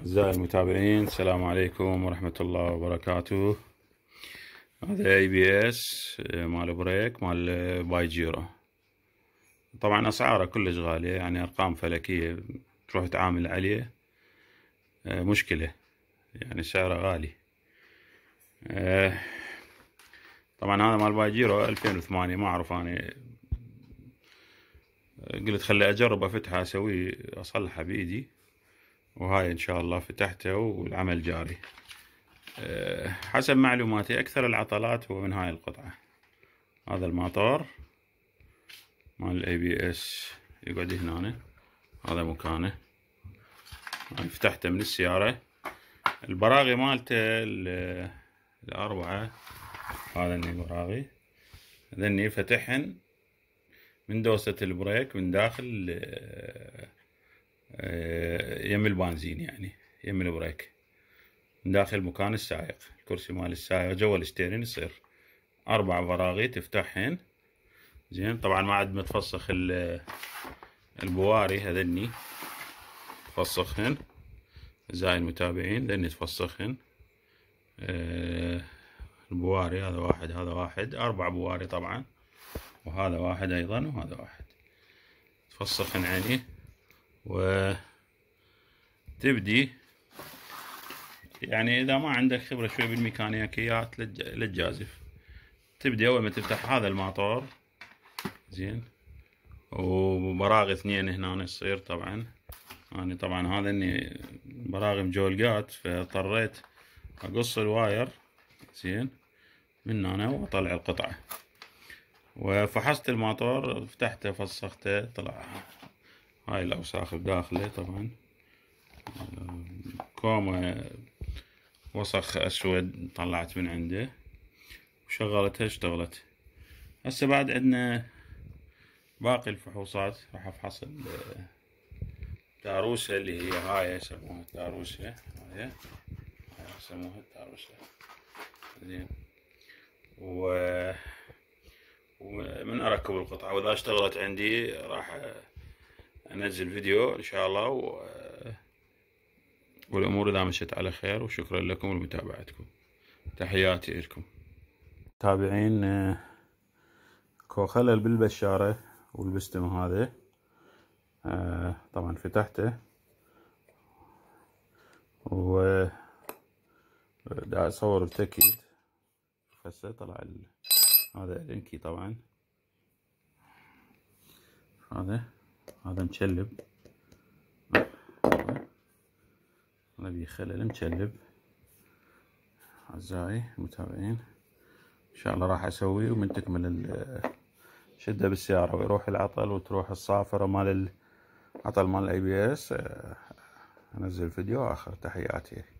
أعزائي المتابعين السلام عليكم ورحمة الله وبركاته هذا اي بي اس مال بريك مال آه، بايجيرا طبعا أسعاره كلش غالية يعني أرقام فلكية تروح تعامل عليه آه، مشكلة يعني سعره غالي آه، طبعا هذا مال بايجيرو 2008 ما اعرف انا قلت خلي اجرب افتحه اسويه اصلحه بايدي وهاي ان شاء الله فتحته والعمل جاري آه، حسب معلوماتي اكثر العطلات هو من هاي القطعة هذا المطار مال الاي بي اس يقعد هنا هذا مكانه فتحته من السيارة البراغي مالته الأربعة هذا البراغي ذني فتحن من دوسة البريك من داخل آه، يم البنزين يعني يم البريك من داخل مكان السائق الكرسي مال السائق جوا الستيرين يصير اربع براغي تفتحهن زين طبعا ما عاد متفسخ البواري هذني تفسخهن اعزائي المتابعين لاني تفسخهن آه، البواري هذا واحد هذا واحد اربع بواري طبعا وهذا واحد ايضا وهذا واحد تفسخن عليه وتبدي يعني إذا ما عندك خبرة شوي بالميكانيكيات للجازف تبدي أول ما تفتح هذا الماطور زين وبراغ اثنين هنا يصير طبعا أنا يعني طبعا هذا إني براغم جولقات فاضطريت أقص الواير زين من هنا وأطلع القطعة وفحصت الماطور فتحته فسخته طلع هاي الاوساخ بداخله طبعا كوما وسخ اسود طلعت من عنده وشغلتها اشتغلت هسه بعد عندنا باقي الفحوصات راح افحص التاروسة اللي هي هاي يسموها التاروسة هاي يسموها التاروسة زين و ومن اركب القطعة واذا اشتغلت عندي راح انزل فيديو ان شاء الله و... والامور اذا مشت على خير وشكرا لكم لمتابعتكم تحياتي لكم تابعين آه، كو خلل بالبشاره والبستم هذا آه، طبعا فتحته و دا اصور بتأكيد هسه طلع ال... هذا الانكي طبعا هذا هذا مشلب هذا خلل مشلب أعزائي المتابعين إن شاء الله راح أسوي ومن تكمل الشده بالسيارة ويروح العطل وتروح الصافرة مال العطل مال الاي بي اس انزل فيديو اخر تحياتي